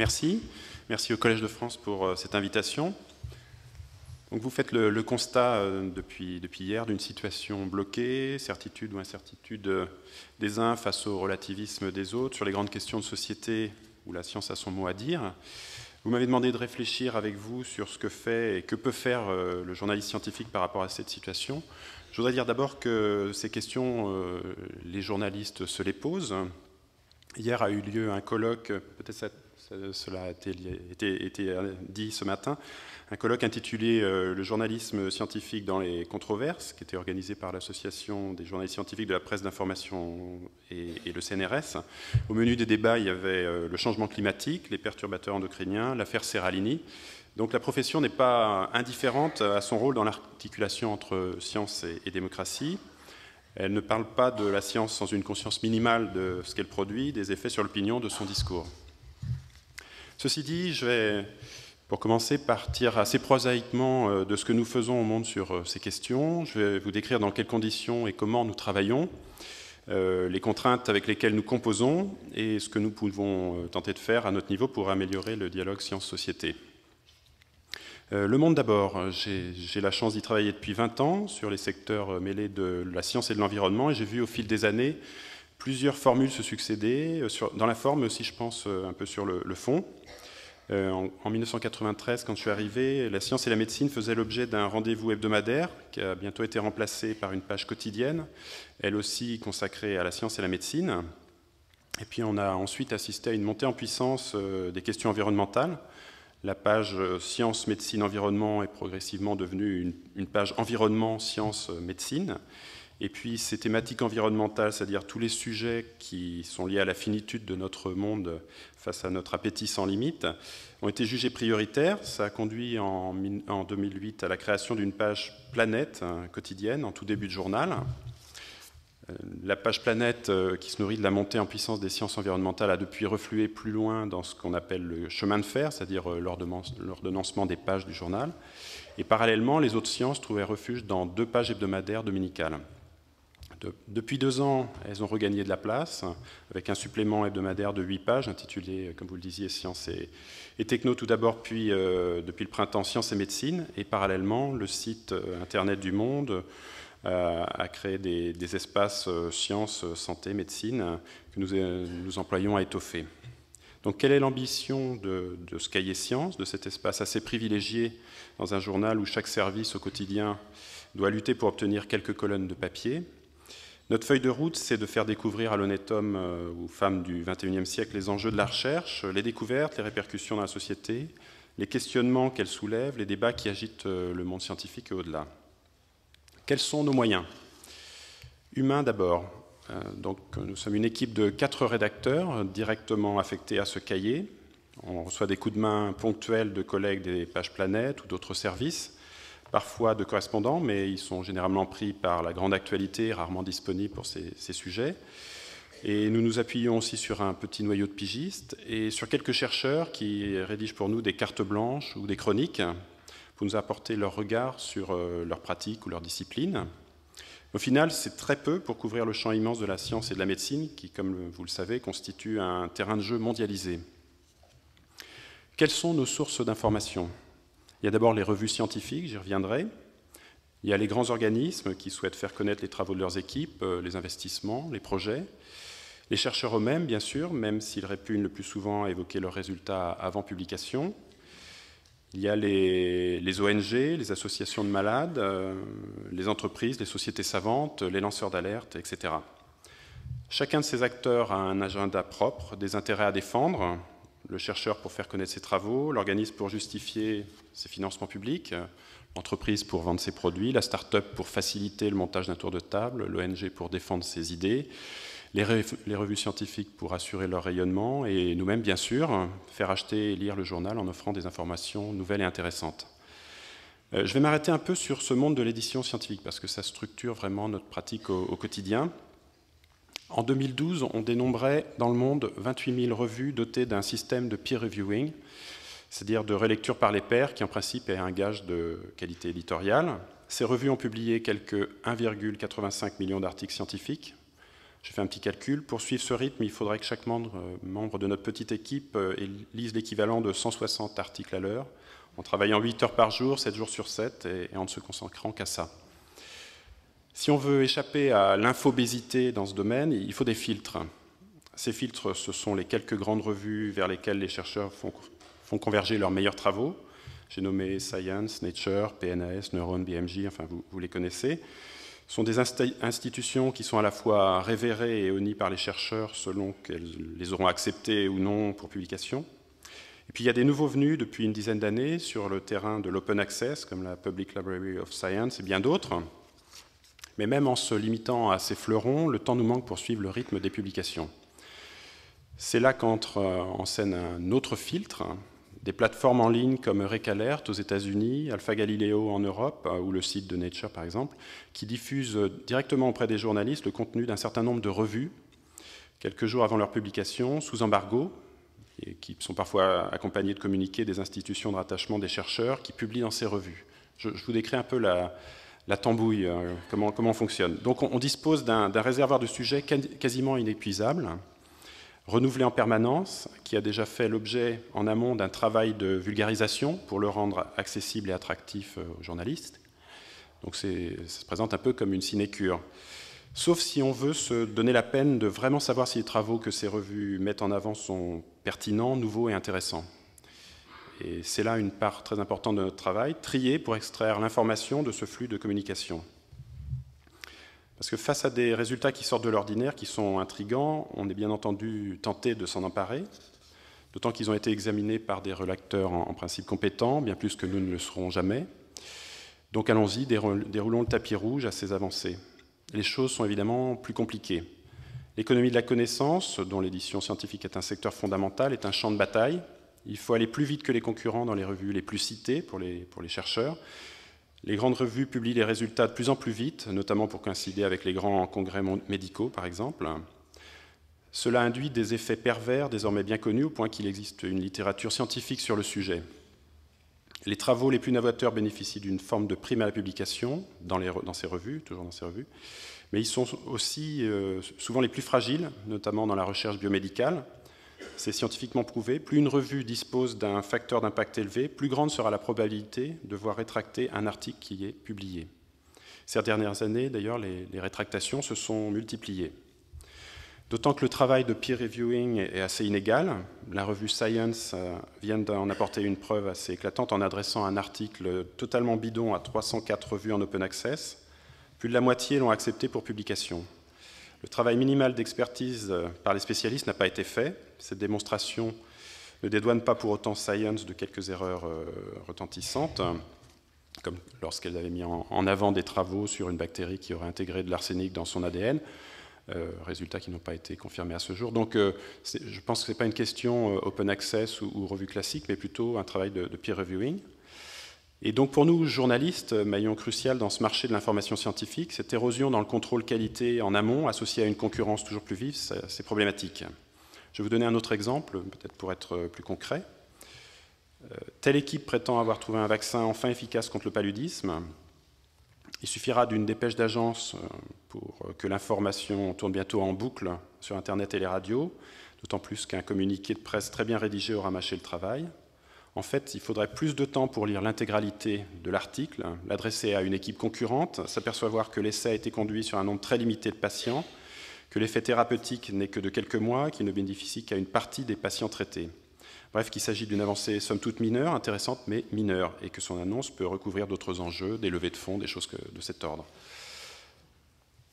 Merci. Merci au Collège de France pour euh, cette invitation. Donc vous faites le, constat euh, depuis, hier d'une situation bloquée, certitude ou incertitude euh, des uns face au relativisme des autres, sur les grandes questions de société où la science a son mot à dire. Vous m'avez demandé de réfléchir avec vous sur ce que fait et que peut faire le journaliste scientifique par rapport à cette situation. Je voudrais dire d'abord que ces questions, les journalistes se les posent. Hier a eu lieu un colloque, peut-être euh, cela a été, euh, dit ce matin, un colloque intitulé euh, Le journalisme scientifique dans les controverses, qui était organisé par l'Association des journalistes scientifiques de la presse d'information et, le CNRS. Au menu des débats, il y avait le changement climatique, les perturbateurs endocriniens, l'affaire Serralini. Donc la profession n'est pas indifférente à son rôle dans l'articulation entre science et démocratie. Elle ne parle pas de la science sans une conscience minimale de ce qu'elle produit, des effets sur l'opinion, de son discours. Ceci dit, je vais, pour commencer, partir assez prosaïquement euh, de ce que nous faisons au monde sur euh, ces questions. Je vais vous décrire dans quelles conditions et comment nous travaillons, euh, les contraintes avec lesquelles nous composons et ce que nous pouvons tenter de faire à notre niveau pour améliorer le dialogue science-société. Le monde d'abord, j'ai la chance d'y travailler depuis 20 ans sur les secteurs mêlés de la science et de l'environnement et j'ai vu au fil des années Plusieurs formules se succédaient, euh, dans la forme, aussi, je pense, euh, un peu sur le, fond. Euh, en, 1993, quand je suis arrivé, la science et la médecine faisaient l'objet d'un rendez-vous hebdomadaire qui a bientôt été remplacé par une page quotidienne, elle aussi consacrée à la science et la médecine. Et puis on a ensuite assisté à une montée en puissance des questions environnementales. La page science, médecine, environnement est progressivement devenue une page environnement, science, médecine. Et puis ces thématiques environnementales, c'est-à-dire tous les sujets qui sont liés à la finitude de notre monde face à notre appétit sans limite, ont été jugés prioritaires. Ça a conduit en, 2008 à la création d'une page Planète hein, quotidienne en tout début de journal. Euh, la page Planète, euh, qui se nourrit de la montée en puissance des sciences environnementales, a depuis reflué plus loin dans ce qu'on appelle le chemin de fer, c'est-à-dire euh, l'ordonnancement des pages du journal. Et parallèlement, les autres sciences trouvaient refuge dans deux pages hebdomadaires dominicales depuis deux ans, elles ont regagné de la place avec un supplément hebdomadaire de huit pages intitulé, euh, comme vous le disiez, Sciences et, Techno tout d'abord, puis euh, depuis le printemps, Sciences et Médecine. Et parallèlement, le site euh, Internet du Monde a créé des, espaces sciences, santé, médecine que nous, employons à étoffer. Donc, quelle est l'ambition de, de, ce cahier science, de cet espace assez privilégié dans un journal où chaque service au quotidien doit lutter pour obtenir quelques colonnes de papier notre feuille de route, c'est de faire découvrir à l'honnête homme euh, ou femme du XXIe siècle les enjeux de la recherche, euh, les découvertes, les répercussions dans la société, les questionnements qu'elle soulève, les débats qui agitent euh, le monde scientifique et au-delà. Quels sont nos moyens Humains d'abord. donc, nous sommes une équipe de quatre rédacteurs directement affectés à ce cahier. On reçoit des coups de main ponctuels de collègues des pages Planète ou d'autres services parfois de correspondants, mais ils sont généralement pris par la grande actualité, rarement disponibles pour ces, sujets. Et nous nous appuyons aussi sur un petit noyau de pigistes et sur quelques chercheurs qui rédigent pour nous des cartes blanches ou des chroniques pour nous apporter leur regard sur euh, leur pratique ou leur discipline. Au final, c'est très peu pour couvrir le champ immense de la science et de la médecine qui, comme vous le savez, constitue un terrain de jeu mondialisé. Quelles sont nos sources d'informations il y a d'abord les revues scientifiques, j'y reviendrai. Il y a les grands organismes qui souhaitent faire connaître les travaux de leurs équipes, euh, les investissements, les projets. Les chercheurs eux-mêmes, bien sûr, même s'ils répugnent le plus souvent à évoquer leurs résultats avant publication. Il y a les, ONG, les associations de malades, euh, les entreprises, les sociétés savantes, les lanceurs d'alerte, etc. Chacun de ces acteurs a un agenda propre, des intérêts à défendre, le chercheur pour faire connaître ses travaux, l'organisme pour justifier ses financements publics, l'entreprise pour vendre ses produits, la start-up pour faciliter le montage d'un tour de table, l'ONG pour défendre ses idées, les, revues scientifiques pour assurer leur rayonnement et nous-mêmes, bien sûr, faire acheter et lire le journal en offrant des informations nouvelles et intéressantes. Euh, je vais m'arrêter un peu sur ce monde de l'édition scientifique parce que ça structure vraiment notre pratique au quotidien. En 2012, on dénombrait dans le monde 28 000 revues dotées d'un système de peer reviewing, c'est-à-dire de relecture par les pairs, qui en principe est un gage de qualité éditoriale. Ces revues ont publié quelques 1,85 million d'articles scientifiques. J'ai fait un petit calcul. Pour suivre ce rythme, il faudrait que chaque membre, euh, de notre petite équipe euh, lise l'équivalent de 160 articles à l'heure, en travaillant 8 heures par jour, 7 jours sur 7, et en ne se consacrant qu'à ça. Si on veut échapper à l'infobésité dans ce domaine, il faut des filtres. Ces filtres, ce sont les quelques grandes revues vers lesquelles les chercheurs font, converger leurs meilleurs travaux. J'ai nommé Science, Nature, PNAS, Neuron, BMJ, enfin vous, les connaissez. Ce sont des institutions qui sont à la fois révérées et honnies par les chercheurs selon qu'elles les auront acceptées ou non pour publication. Et puis il y a des nouveaux venus depuis une dizaine d'années sur le terrain de l'open access, comme la Public Library of Science et bien d'autres mais même en se limitant à ces fleurons, le temps nous manque pour suivre le rythme des publications. C'est là qu'entre euh, en scène un autre filtre, des plateformes en ligne comme Recalert aux États-Unis, Alpha Galileo en Europe, euh, ou le site de Nature par exemple, qui diffusent euh, directement auprès des journalistes le contenu d'un certain nombre de revues, quelques jours avant leur publication, sous embargo, et qui sont parfois accompagnés de communiqués des institutions de rattachement des chercheurs qui publient dans ces revues. Je, je vous décris un peu la, la tambouille, euh, comment, comment fonctionne. Donc on, on dispose d'un réservoir de sujets quasiment inépuisable, renouvelé en permanence, qui a déjà fait l'objet en amont d'un travail de vulgarisation pour le rendre accessible et attractif euh, aux journalistes. Donc ça se présente un peu comme une sinécure. Sauf si on veut se donner la peine de vraiment savoir si les travaux que ces revues mettent en avant sont pertinents, nouveaux et intéressants. Et c'est là une part très importante de notre travail, trier pour extraire l'information de ce flux de communication. Parce que face à des résultats qui sortent de l'ordinaire, qui sont intrigants, on est bien entendu tenté de s'en emparer, d'autant qu'ils ont été examinés par des relacteurs en, principe compétents, bien plus que nous ne le serons jamais. Donc allons-y, déroulons le tapis rouge à ces avancées. Les choses sont évidemment plus compliquées. L'économie de la connaissance, dont l'édition scientifique est un secteur fondamental, est un champ de bataille il faut aller plus vite que les concurrents dans les revues les plus citées pour les, pour les chercheurs. Les grandes revues publient les résultats de plus en plus vite, notamment pour coïncider avec les grands congrès médicaux, par exemple. Cela induit des effets pervers désormais bien connus au point qu'il existe une littérature scientifique sur le sujet. Les travaux les plus novateurs bénéficient d'une forme de prime à la publication dans, les, dans, ces revues, toujours dans ces revues, mais ils sont aussi euh, souvent les plus fragiles, notamment dans la recherche biomédicale, c'est scientifiquement prouvé, plus une revue dispose d'un facteur d'impact élevé, plus grande sera la probabilité de voir rétracter un article qui est publié. Ces dernières années, d'ailleurs, les, rétractations se sont multipliées. D'autant que le travail de peer reviewing est assez inégal. La revue Science euh, vient d'en apporter une preuve assez éclatante en adressant un article totalement bidon à 304 revues en open access. Plus de la moitié l'ont accepté pour publication. Le travail minimal d'expertise euh, par les spécialistes n'a pas été fait. Cette démonstration ne dédouane pas pour autant Science de quelques erreurs euh, retentissantes, comme lorsqu'elle avait mis en avant des travaux sur une bactérie qui aurait intégré de l'arsenic dans son ADN. Euh, résultats qui n'ont pas été confirmés à ce jour. Donc je pense que ce n'est pas une question open access ou, revue classique, mais plutôt un travail de peer reviewing. Et donc pour nous, journalistes, maillon crucial dans ce marché de l'information scientifique, cette érosion dans le contrôle qualité en amont, associée à une concurrence toujours plus vive, c'est problématique. Je vais vous donner un autre exemple, peut-être pour être plus concret. Euh, telle équipe prétend avoir trouvé un vaccin enfin efficace contre le paludisme. Il suffira d'une dépêche d'agence euh, pour que l'information tourne bientôt en boucle sur Internet et les radios, d'autant plus qu'un communiqué de presse très bien rédigé aura mâché le travail. En fait, il faudrait plus de temps pour lire l'intégralité de l'article, l'adresser à une équipe concurrente, s'apercevoir que l'essai a été conduit sur un nombre très limité de patients, que l'effet thérapeutique n'est que de quelques mois, qu'il ne bénéficie qu'à une partie des patients traités. Bref, qu'il s'agit d'une avancée somme toute mineure, intéressante mais mineure, et que son annonce peut recouvrir d'autres enjeux, des levées de fonds, des choses de cet ordre.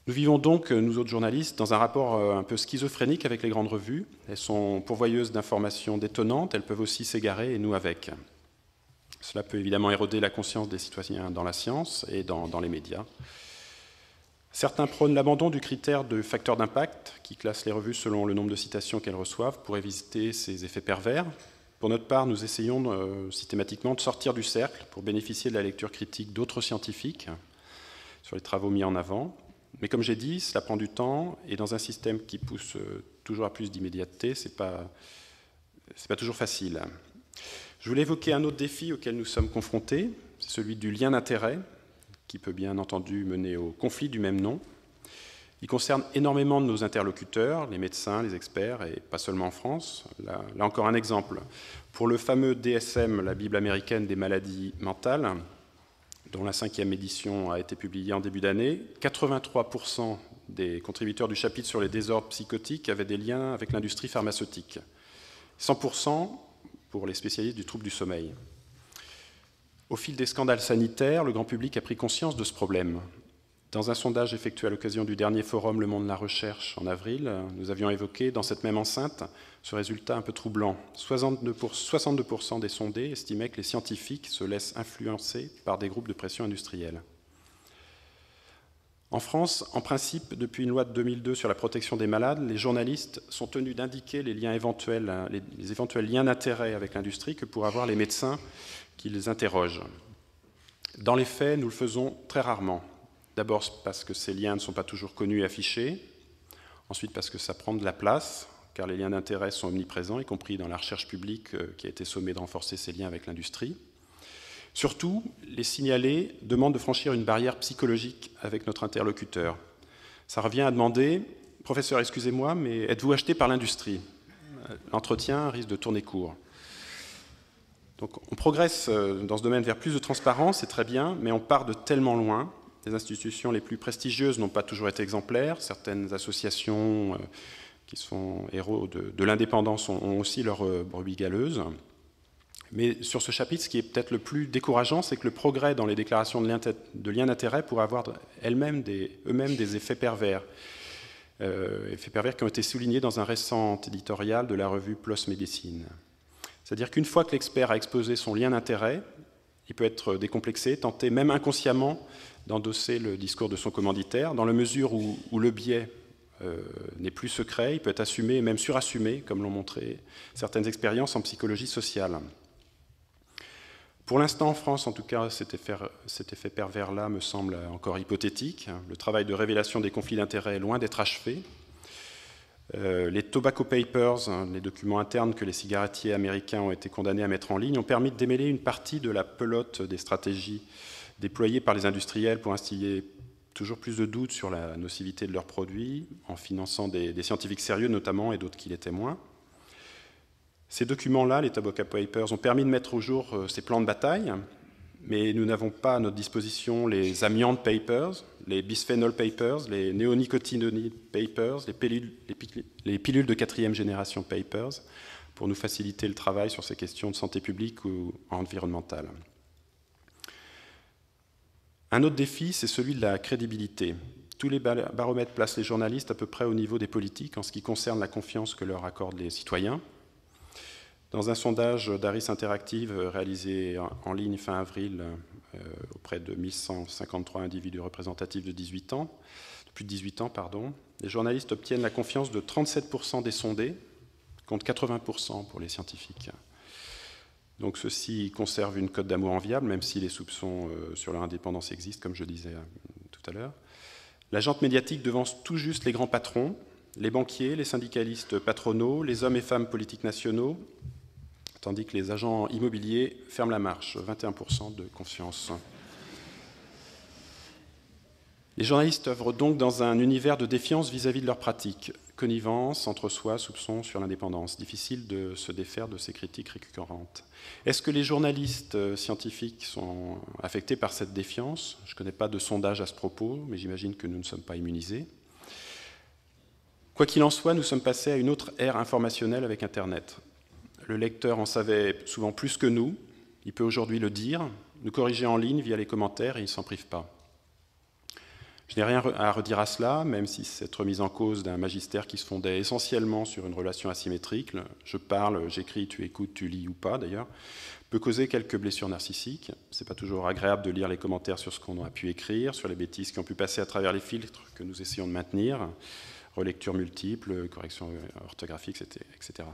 Nous vivons donc, euh, nous autres journalistes, dans un rapport euh, un peu schizophrénique avec les grandes revues. Elles sont pourvoyeuses d'informations détonnantes, elles peuvent aussi s'égarer et nous avec. Cela peut évidemment éroder la conscience des citoyens dans la science et dans, les médias. Certains prônent l'abandon du critère de facteur d'impact, qui classe les revues selon le nombre de citations qu'elles reçoivent, pour éviter ces effets pervers. Pour notre part, nous essayons euh, systématiquement de sortir du cercle pour bénéficier de la lecture critique d'autres scientifiques sur les travaux mis en avant. Mais comme j'ai dit, cela prend du temps, et dans un système qui pousse euh, toujours à plus d'immédiateté, ce n'est pas, pas toujours facile. Je voulais évoquer un autre défi auquel nous sommes confrontés, celui du lien d'intérêt, qui peut bien entendu mener au conflit du même nom. Il concerne énormément de nos interlocuteurs, les médecins, les experts, et pas seulement en France. là encore un exemple. Pour le fameux DSM, la Bible américaine des maladies mentales, dont la cinquième édition a été publiée en début d'année, 83% des contributeurs du chapitre sur les désordres psychotiques avaient des liens avec l'industrie pharmaceutique, 100% pour les spécialistes du trouble du sommeil. Au fil des scandales sanitaires, le grand public a pris conscience de ce problème dans un sondage effectué à l'occasion du dernier forum Le Monde de la Recherche en avril, nous avions évoqué dans cette même enceinte ce résultat un peu troublant. 62%, des sondés estimaient que les scientifiques se laissent influencer par des groupes de pression industrielle. En France, en principe, depuis une loi de 2002 sur la protection des malades, les journalistes sont tenus d'indiquer les, liens éventuels, éventuels liens d'intérêt avec l'industrie que pour avoir les médecins qui les interrogent. Dans les faits, nous le faisons très rarement. D'abord parce que ces liens ne sont pas toujours connus et affichés. Ensuite parce que ça prend de la place, car les liens d'intérêt sont omniprésents, y compris dans la recherche publique euh, qui a été sommée de renforcer ces liens avec l'industrie. Surtout, les signalés demandent de franchir une barrière psychologique avec notre interlocuteur. Ça revient à demander Professeur, excusez-moi, mais êtes-vous acheté par l'industrie L'entretien euh, risque de tourner court. Donc on progresse euh, dans ce domaine vers plus de transparence, c'est très bien, mais on part de tellement loin les institutions les plus prestigieuses n'ont pas toujours été exemplaires. Certaines associations euh, qui sont héros de, l'indépendance ont, aussi leur euh, brebis galeuse. Mais sur ce chapitre, ce qui est peut-être le plus décourageant, c'est que le progrès dans les déclarations de liens d'intérêt pourrait avoir eux-mêmes des effets pervers. Euh, effets pervers qui ont été soulignés dans un récent éditorial de la revue PLOS Médecine. C'est-à-dire qu'une fois que l'expert a exposé son lien d'intérêt, il peut être décomplexé, tenter même inconsciemment d'endosser le discours de son commanditaire, dans la mesure où, le biais euh, n'est plus secret, il peut être assumé et même surassumé, comme l'ont montré certaines expériences en psychologie sociale. Pour l'instant, en France, en tout cas, cet effet, pervers-là me semble encore hypothétique. Le travail de révélation des conflits d'intérêts est loin d'être achevé. Euh, les tobacco papers, hein, les documents internes que les cigarettiers américains ont été condamnés à mettre en ligne, ont permis de démêler une partie de la pelote des stratégies déployés par les industriels pour instiller toujours plus de doutes sur la nocivité de leurs produits, en finançant des, scientifiques sérieux notamment et d'autres qui les témoignent. Ces documents-là, les tobacco Papers, ont permis de mettre au jour euh, ces plans de bataille, mais nous n'avons pas à notre disposition les amiante papers, les Bisphenol papers, les Néonicotinoid papers, les pilules, de quatrième génération papers, pour nous faciliter le travail sur ces questions de santé publique ou environnementale. Un autre défi, c'est celui de la crédibilité. Tous les baromètres placent les journalistes à peu près au niveau des politiques en ce qui concerne la confiance que leur accordent les citoyens. Dans un sondage d'Aris Interactive euh, réalisé en ligne fin avril euh, euh, auprès de 1153 individus représentatifs de, 18 ans, plus de 18 ans, pardon, les journalistes obtiennent la confiance de 37% des sondés, contre 80% pour les scientifiques. Donc ceux-ci conservent une cote d'amour enviable, même si les soupçons euh, sur leur indépendance existent, comme je disais euh, tout à l'heure. La médiatique devance tout juste les grands patrons, les banquiers, les syndicalistes patronaux, les hommes et femmes politiques nationaux, tandis que les agents immobiliers ferment la marche, 21% de confiance. Les journalistes œuvrent donc dans un univers de défiance vis-à-vis -vis de leurs pratiques. Connivence, entre-soi, soupçon sur l'indépendance. Difficile de se défaire de ces critiques récurrentes. Est-ce que les journalistes euh, scientifiques sont affectés par cette défiance Je ne connais pas de sondage à ce propos, mais j'imagine que nous ne sommes pas immunisés. Quoi qu'il en soit, nous sommes passés à une autre ère informationnelle avec Internet. Le lecteur en savait souvent plus que nous, il peut aujourd'hui le dire, nous corriger en ligne via les commentaires et il ne s'en prive pas. Je n'ai rien à redire à cela, même si cette remise en cause d'un magistère qui se fondait essentiellement sur une relation asymétrique, je parle, j'écris, tu écoutes, tu lis ou pas d'ailleurs, peut causer quelques blessures narcissiques. C'est pas toujours agréable de lire les commentaires sur ce qu'on a pu écrire, sur les bêtises qui ont pu passer à travers les filtres que nous essayons de maintenir, relecture multiple, correction euh, orthographique, etc.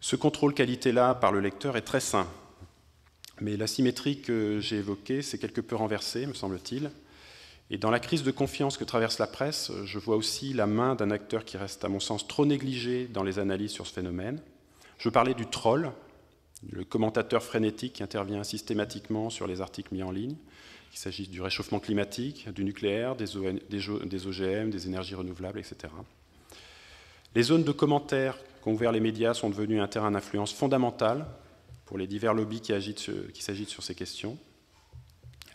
Ce contrôle qualité-là par le lecteur est très sain. Mais l'asymétrie que j'ai évoquée s'est quelque peu renversée, me semble-t-il. Et dans la crise de confiance que traverse la presse, euh, je vois aussi la main d'un acteur qui reste, à mon sens, trop négligé dans les analyses sur ce phénomène. Je parlais du troll, le commentateur frénétique qui intervient systématiquement sur les articles mis en ligne, qu'il s'agisse du réchauffement climatique, du nucléaire, des, OGM, des énergies renouvelables, etc. Les zones de commentaires qu'ont ouvert les médias sont devenues un terrain d'influence fondamental pour les divers lobbies qui s'agitent sur ces questions.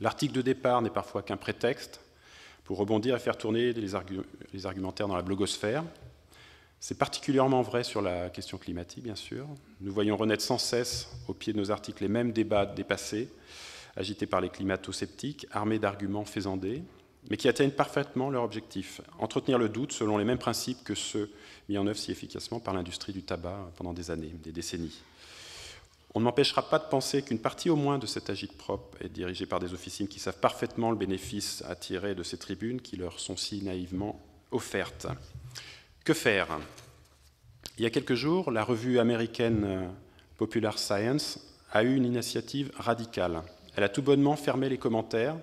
L'article de départ n'est parfois qu'un prétexte pour rebondir et faire tourner les, argumentaires dans la blogosphère. C'est particulièrement vrai sur la question climatique, bien sûr. Nous voyons renaître sans cesse, au pied de nos articles, les mêmes débats dépassés, agités par les climato-sceptiques, armés d'arguments faisandés, mais qui atteignent parfaitement leur objectif, entretenir le doute selon les mêmes principes que ceux mis en œuvre si efficacement par l'industrie du tabac pendant des années, des décennies. On ne m'empêchera pas de penser qu'une partie au moins de cet agite propre est dirigée par des officines qui savent parfaitement le bénéfice à tirer de ces tribunes qui leur sont si naïvement offertes. Que faire Il y a quelques jours, la revue américaine euh, Popular Science a eu une initiative radicale. Elle a tout bonnement fermé les commentaires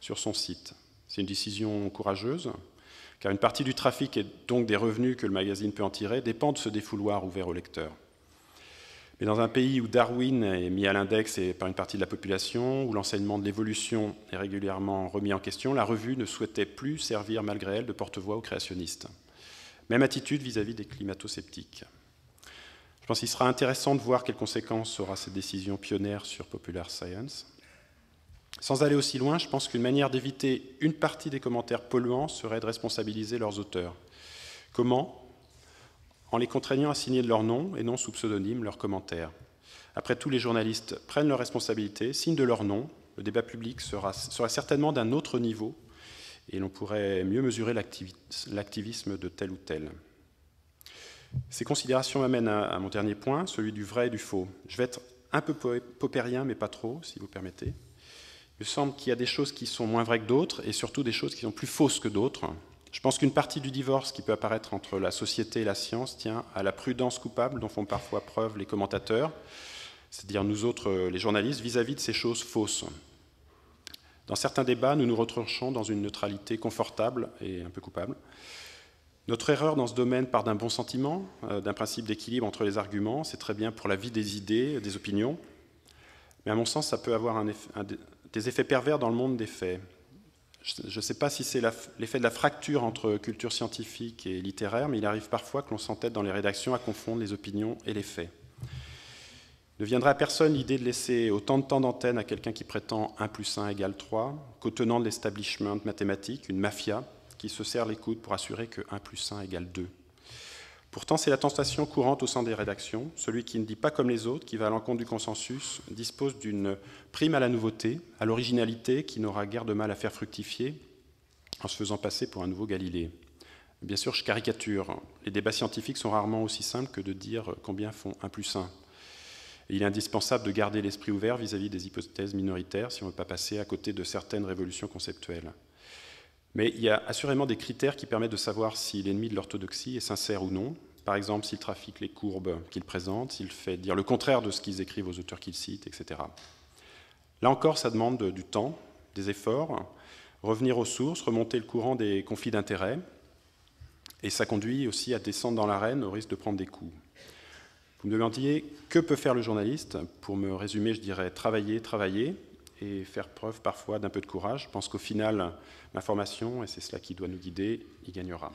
sur son site. C'est une décision courageuse, car une partie du trafic et donc des revenus que le magazine peut en tirer dépend de ce défouloir ouvert au lecteurs. Mais dans un pays où Darwin est mis à l'index par une partie de la population, où l'enseignement de l'évolution est régulièrement remis en question, la revue ne souhaitait plus servir malgré elle de porte-voix aux créationnistes. Même attitude vis-à-vis des climato-sceptiques. Je pense qu'il sera intéressant de voir quelles conséquences aura cette décision pionnière sur Popular Science. Sans aller aussi loin, je pense qu'une manière d'éviter une partie des commentaires polluants serait de responsabiliser leurs auteurs. Comment en les contraignant à signer de leur nom et non sous pseudonyme leurs commentaires. Après tout, les journalistes prennent leurs responsabilités, signent de leur nom. Le débat public sera, sera certainement d'un autre niveau et l'on pourrait mieux mesurer l'activisme de tel ou tel. Ces considérations m'amènent à, à, mon dernier point, celui du vrai et du faux. Je vais être un peu paupérien, mais pas trop, si vous permettez. Il me semble qu'il y a des choses qui sont moins vraies que d'autres, et surtout des choses qui sont plus fausses que d'autres. Je pense qu'une partie du divorce qui peut apparaître entre la société et la science tient à la prudence coupable dont font parfois preuve les commentateurs, c'est-à-dire nous autres, euh, les journalistes, vis-à-vis de ces choses fausses. Dans certains débats, nous nous retranchons dans une neutralité confortable et un peu coupable. Notre erreur dans ce domaine part d'un bon sentiment, euh, d'un principe d'équilibre entre les arguments, c'est très bien pour la vie des idées, des opinions, mais à mon sens, ça peut avoir des effets pervers dans le monde des faits je ne sais pas si c'est l'effet de la fracture entre culture scientifique et littéraire, mais il arrive parfois que l'on s'entête dans les rédactions à confondre les opinions et les faits. Ne viendrait à personne l'idée de laisser autant de temps d'antenne à quelqu'un qui prétend 1 plus 1 égale 3 qu'au tenant de l'establishment mathématique, une mafia, qui se serre les coudes pour assurer que 1 plus 1 égale 2. Pourtant, c'est la tentation courante au sein des rédactions. Celui qui ne dit pas comme les autres, qui va à l'encontre du consensus, dispose d'une prime à la nouveauté, à l'originalité, qui n'aura guère de mal à faire fructifier en se faisant passer pour un nouveau Galilée. Bien sûr, je caricature. Les débats scientifiques sont rarement aussi simples que de dire combien font un plus un. il est indispensable de garder l'esprit ouvert vis-à-vis -vis des hypothèses minoritaires si on ne veut pas passer à côté de certaines révolutions conceptuelles. Mais il y a assurément des critères qui permettent de savoir si l'ennemi de l'orthodoxie est sincère ou non. Par exemple, s'il trafique les courbes qu'il présente, s'il fait dire le contraire de ce qu'ils écrivent aux auteurs qu'ils citent, etc. Là encore, ça demande du temps, des efforts, revenir aux sources, remonter le courant des conflits d'intérêts, et ça conduit aussi à descendre dans l'arène au risque de prendre des coups. Vous me demandiez que peut faire le journaliste Pour me résumer, je dirais travailler, travailler, et faire preuve parfois d'un peu de courage. Je pense qu'au final, l'information, et c'est cela qui doit nous guider, y gagnera.